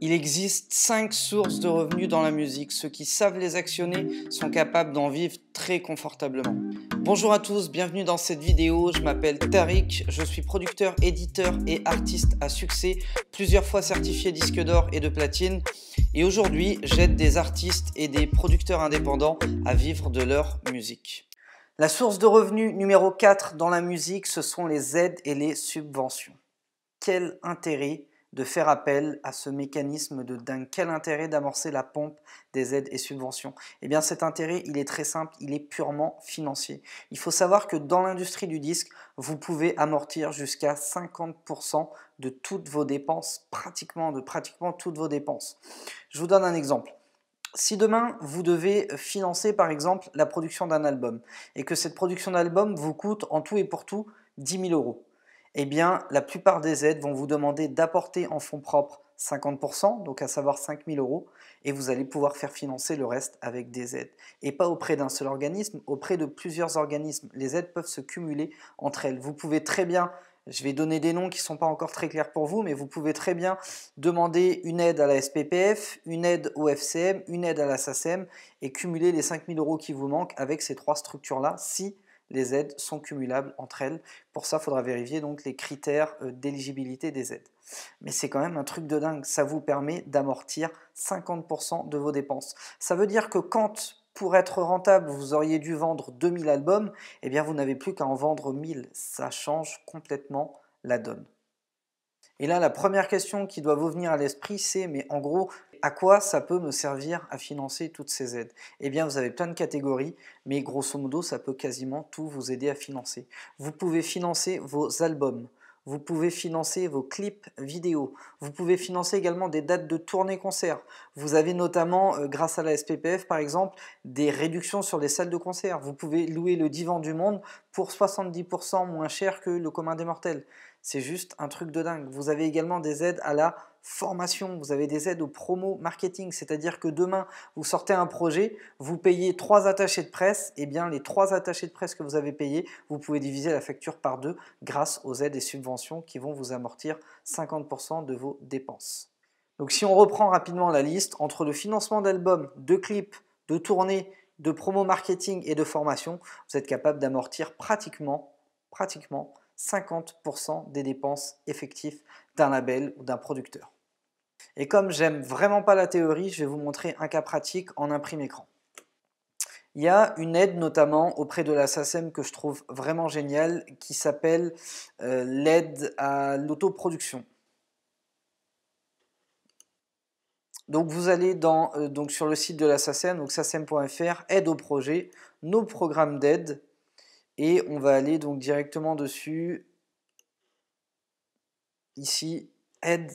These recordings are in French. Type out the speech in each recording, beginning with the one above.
Il existe cinq sources de revenus dans la musique. Ceux qui savent les actionner sont capables d'en vivre très confortablement. Bonjour à tous, bienvenue dans cette vidéo. Je m'appelle Tariq, je suis producteur, éditeur et artiste à succès, plusieurs fois certifié disque d'or et de platine. Et aujourd'hui, j'aide des artistes et des producteurs indépendants à vivre de leur musique. La source de revenus numéro 4 dans la musique, ce sont les aides et les subventions. Quel intérêt de faire appel à ce mécanisme de dingue. Quel intérêt d'amorcer la pompe des aides et subventions Eh bien cet intérêt, il est très simple, il est purement financier. Il faut savoir que dans l'industrie du disque, vous pouvez amortir jusqu'à 50% de toutes vos dépenses, pratiquement, de pratiquement toutes vos dépenses. Je vous donne un exemple. Si demain vous devez financer par exemple la production d'un album et que cette production d'album vous coûte en tout et pour tout 10 000 euros, eh bien, la plupart des aides vont vous demander d'apporter en fonds propres 50%, donc à savoir 5 000 euros, et vous allez pouvoir faire financer le reste avec des aides. Et pas auprès d'un seul organisme, auprès de plusieurs organismes. Les aides peuvent se cumuler entre elles. Vous pouvez très bien, je vais donner des noms qui ne sont pas encore très clairs pour vous, mais vous pouvez très bien demander une aide à la SPPF, une aide au FCM, une aide à la SACM, et cumuler les 5 000 euros qui vous manquent avec ces trois structures-là, si les aides sont cumulables entre elles. Pour ça, il faudra vérifier donc les critères euh, d'éligibilité des aides. Mais c'est quand même un truc de dingue, ça vous permet d'amortir 50% de vos dépenses. Ça veut dire que quand pour être rentable, vous auriez dû vendre 2000 albums, eh bien vous n'avez plus qu'à en vendre 1000. Ça change complètement la donne. Et là, la première question qui doit vous venir à l'esprit, c'est mais en gros, à quoi ça peut me servir à financer toutes ces aides Eh bien, vous avez plein de catégories, mais grosso modo, ça peut quasiment tout vous aider à financer. Vous pouvez financer vos albums, vous pouvez financer vos clips vidéo, vous pouvez financer également des dates de tournée concert. Vous avez notamment, euh, grâce à la SPPF par exemple, des réductions sur les salles de concert. Vous pouvez louer le divan du monde pour 70% moins cher que le commun des mortels. C'est juste un truc de dingue. Vous avez également des aides à la formation, vous avez des aides au promo marketing, c'est-à-dire que demain, vous sortez un projet, vous payez trois attachés de presse, et eh bien les trois attachés de presse que vous avez payés, vous pouvez diviser la facture par deux grâce aux aides et subventions qui vont vous amortir 50% de vos dépenses. Donc si on reprend rapidement la liste, entre le financement d'albums, de clips, de tournées, de promo marketing et de formation, vous êtes capable d'amortir pratiquement, pratiquement 50% des dépenses effectives d'un label ou d'un producteur. Et comme j'aime vraiment pas la théorie, je vais vous montrer un cas pratique en imprime écran. Il y a une aide notamment auprès de la SACEM que je trouve vraiment géniale qui s'appelle euh, l'aide à l'autoproduction. Donc vous allez dans, euh, donc sur le site de la SACEM, donc sacem.fr, aide au projet, nos programmes d'aide, et on va aller donc directement dessus, ici, aide,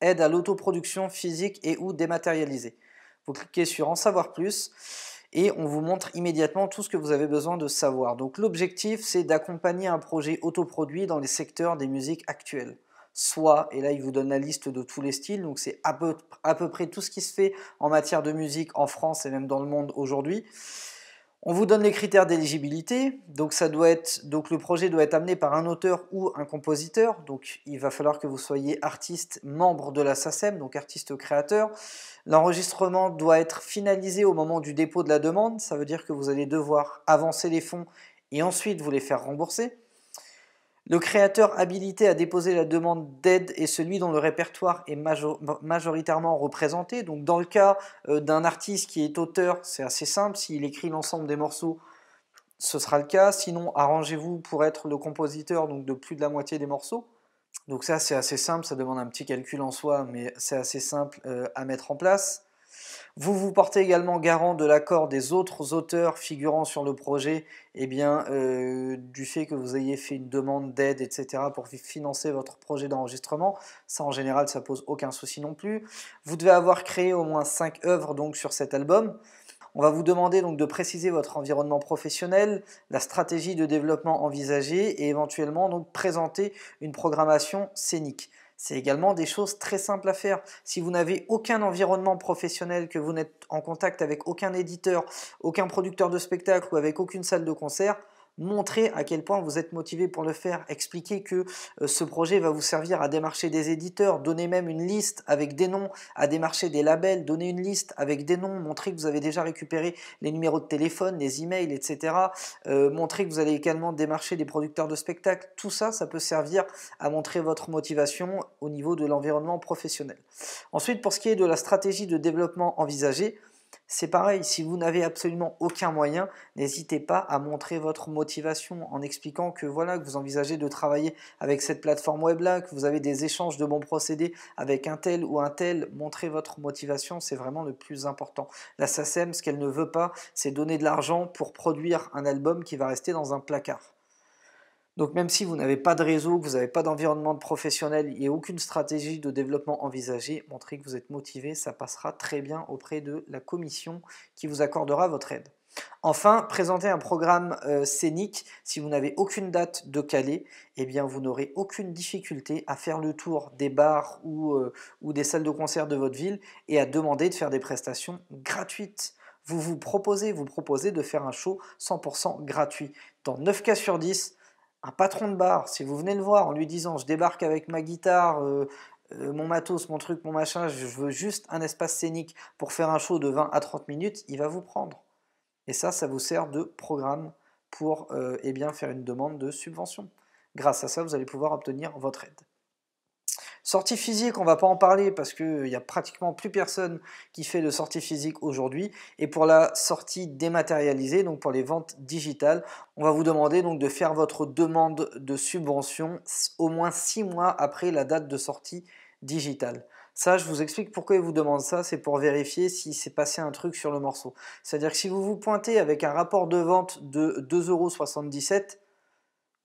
aide à l'autoproduction physique et ou dématérialisée. Vous cliquez sur en savoir plus et on vous montre immédiatement tout ce que vous avez besoin de savoir. Donc l'objectif, c'est d'accompagner un projet autoproduit dans les secteurs des musiques actuelles soit, et là il vous donne la liste de tous les styles, donc c'est peu, à peu près tout ce qui se fait en matière de musique en France et même dans le monde aujourd'hui. On vous donne les critères d'éligibilité, donc ça doit être donc le projet doit être amené par un auteur ou un compositeur, donc il va falloir que vous soyez artiste membre de la SACEM, donc artiste créateur. L'enregistrement doit être finalisé au moment du dépôt de la demande, ça veut dire que vous allez devoir avancer les fonds et ensuite vous les faire rembourser. Le créateur habilité à déposer la demande d'aide est celui dont le répertoire est majoritairement représenté. Donc dans le cas euh, d'un artiste qui est auteur, c'est assez simple, s'il écrit l'ensemble des morceaux, ce sera le cas. Sinon, arrangez-vous pour être le compositeur donc de plus de la moitié des morceaux. Donc ça, c'est assez simple, ça demande un petit calcul en soi, mais c'est assez simple euh, à mettre en place. Vous vous portez également garant de l'accord des autres auteurs figurant sur le projet, et eh bien, euh, du fait que vous ayez fait une demande d'aide, etc., pour financer votre projet d'enregistrement. Ça, en général, ça pose aucun souci non plus. Vous devez avoir créé au moins 5 œuvres donc, sur cet album. On va vous demander donc de préciser votre environnement professionnel, la stratégie de développement envisagée et éventuellement donc présenter une programmation scénique. C'est également des choses très simples à faire. Si vous n'avez aucun environnement professionnel, que vous n'êtes en contact avec aucun éditeur, aucun producteur de spectacle ou avec aucune salle de concert, montrer à quel point vous êtes motivé pour le faire, expliquer que euh, ce projet va vous servir à démarcher des éditeurs, donner même une liste avec des noms, à démarcher des labels, donner une liste avec des noms, montrer que vous avez déjà récupéré les numéros de téléphone, les emails, etc. Euh, montrer que vous allez également démarcher des producteurs de spectacles. Tout ça, ça peut servir à montrer votre motivation au niveau de l'environnement professionnel. Ensuite, pour ce qui est de la stratégie de développement envisagée, c'est pareil, si vous n'avez absolument aucun moyen, n'hésitez pas à montrer votre motivation en expliquant que voilà, que vous envisagez de travailler avec cette plateforme web que vous avez des échanges de bons procédés avec un tel ou un tel. Montrez votre motivation, c'est vraiment le plus important. La SACEM, ce qu'elle ne veut pas, c'est donner de l'argent pour produire un album qui va rester dans un placard. Donc même si vous n'avez pas de réseau, que vous n'avez pas d'environnement professionnel et aucune stratégie de développement envisagée, montrez que vous êtes motivé, ça passera très bien auprès de la commission qui vous accordera votre aide. Enfin, présenter un programme euh, scénique, si vous n'avez aucune date de Calais, eh bien vous n'aurez aucune difficulté à faire le tour des bars euh, ou, des salles de concert de votre ville et à demander de faire des prestations gratuites vous vous proposez, vous proposez de faire un show 100% gratuit. Dans 9 cas sur 10, un patron de bar, si vous venez le voir en lui disant je débarque avec ma guitare, euh, euh, mon matos, mon truc, mon machin, je veux juste un espace scénique pour faire un show de 20 à 30 minutes, il va vous prendre. Et ça, ça vous sert de programme pour euh, eh bien, faire une demande de subvention. Grâce à ça, vous allez pouvoir obtenir votre aide. Sortie physique, on ne va pas en parler parce qu'il euh, n'y a pratiquement plus personne qui fait de sortie physique aujourd'hui. Et pour la sortie dématérialisée, donc pour les ventes digitales, on va vous demander donc de faire votre demande de subvention au moins six mois après la date de sortie digitale. Ça, je vous explique pourquoi ils vous demandent ça, c'est pour vérifier si s'est passé un truc sur le morceau. C'est-à-dire que si vous vous pointez avec un rapport de vente de 2,77€,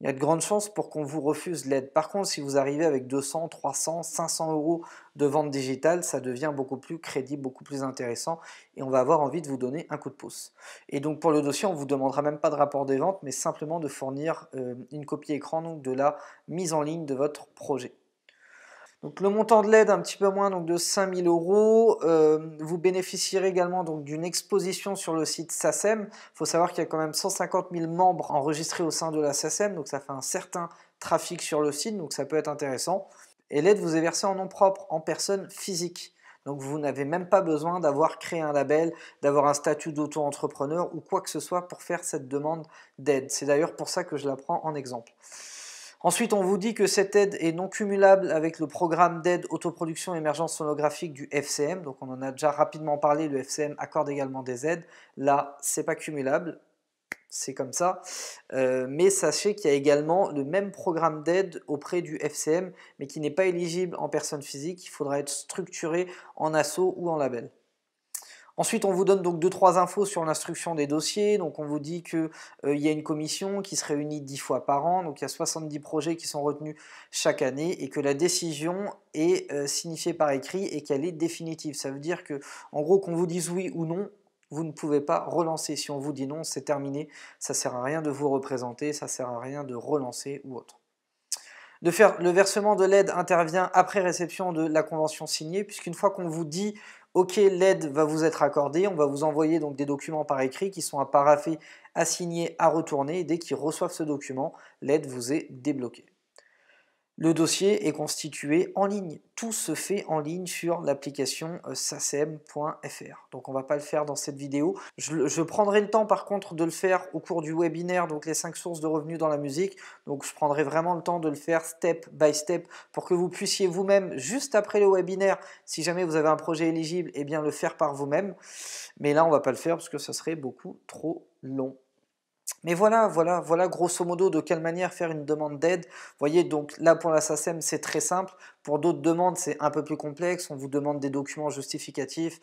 il y a de grandes chances pour qu'on vous refuse l'aide. Par contre, si vous arrivez avec 200, 300, 500 euros de vente digitale, ça devient beaucoup plus crédible, beaucoup plus intéressant et on va avoir envie de vous donner un coup de pouce. Et donc pour le dossier, on vous demandera même pas de rapport des ventes, mais simplement de fournir euh, une copie écran de la mise en ligne de votre projet. Donc le montant de l'aide un petit peu moins, donc de 5000 euros. Euh, vous bénéficierez également d'une exposition sur le site SACEM. Il faut savoir qu'il y a quand même 150 000 membres enregistrés au sein de la SACEM, donc ça fait un certain trafic sur le site, donc ça peut être intéressant. Et l'aide vous est versée en nom propre, en personne physique. Donc vous n'avez même pas besoin d'avoir créé un label, d'avoir un statut d'auto-entrepreneur ou quoi que ce soit pour faire cette demande d'aide. C'est d'ailleurs pour ça que je la prends en exemple. Ensuite, on vous dit que cette aide est non cumulable avec le programme d'aide autoproduction émergence sonographique du FCM. Donc on en a déjà rapidement parlé, le FCM accorde également des aides. Là, c'est pas cumulable, c'est comme ça. Euh, mais sachez qu'il y a également le même programme d'aide auprès du FCM, mais qui n'est pas éligible en personne physique. Il faudra être structuré en assaut ou en label. Ensuite, on vous donne donc deux trois infos sur l'instruction des dossiers. Donc, on vous dit qu'il euh, y a une commission qui se réunit dix fois par an. Donc, il y a 70 projets qui sont retenus chaque année et que la décision est euh, signifiée par écrit et qu'elle est définitive. Ça veut dire que, en gros, qu'on vous dise oui ou non, vous ne pouvez pas relancer. Si on vous dit non, c'est terminé. Ça ne sert à rien de vous représenter, ça ne sert à rien de relancer ou autre. De faire, le versement de l'aide intervient après réception de la convention signée, puisqu'une fois qu'on vous dit Ok, l'aide va vous être accordée. On va vous envoyer donc des documents par écrit qui sont à paraffer, à signer, à retourner. dès qu'ils reçoivent ce document, l'aide vous est débloquée. Le dossier est constitué en ligne. Tout se fait en ligne sur l'application euh, sasem.fr. Donc on ne va pas le faire dans cette vidéo. Je, prendrai le temps par contre de le faire au cours du webinaire, donc les cinq sources de revenus dans la musique. Donc je prendrai vraiment le temps de le faire step by step pour que vous puissiez vous-même, juste après le webinaire, si jamais vous avez un projet éligible, et eh bien le faire par vous-même. Mais là on ne va pas le faire parce que ça serait beaucoup trop long. Mais voilà, voilà, voilà grosso modo de quelle manière faire une demande d'aide. Vous voyez, donc là pour la SACEM, c'est très simple. Pour d'autres demandes, c'est un peu plus complexe. On vous demande des documents justificatifs.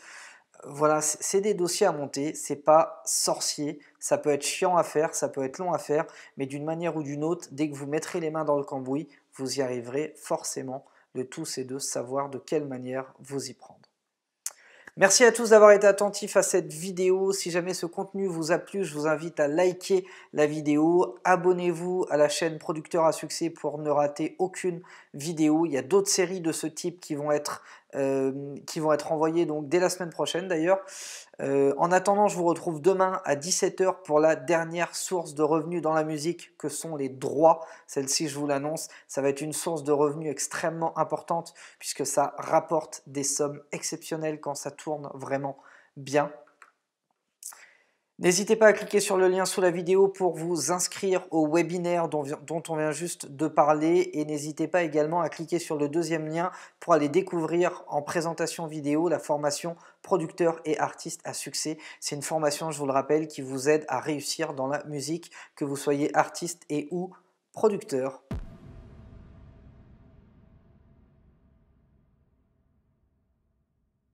Voilà, c'est des dossiers à monter, c'est pas sorcier, ça peut être chiant à faire, ça peut être long à faire, mais d'une manière ou d'une autre, dès que vous mettrez les mains dans le cambouis, vous y arriverez forcément. de tous et de savoir de quelle manière vous y prendre. Merci à tous d'avoir été attentifs à cette vidéo. Si jamais ce contenu vous a plu, je vous invite à liker la vidéo. Abonnez-vous à la chaîne Producteur à succès pour ne rater aucune vidéo. Il y a d'autres séries de ce type qui vont être euh, qui vont être envoyés donc dès la semaine prochaine d'ailleurs. Euh, en attendant, je vous retrouve demain à 17h pour la dernière source de revenus dans la musique que sont les droits. Celle-ci, je vous l'annonce, ça va être une source de revenus extrêmement importante puisque ça rapporte des sommes exceptionnelles quand ça tourne vraiment bien. N'hésitez pas à cliquer sur le lien sous la vidéo pour vous inscrire au webinaire dont, on vient juste de parler et n'hésitez pas également à cliquer sur le deuxième lien pour aller découvrir en présentation vidéo la formation producteur et artiste à succès. C'est une formation, je vous le rappelle, qui vous aide à réussir dans la musique, que vous soyez artiste et ou producteur.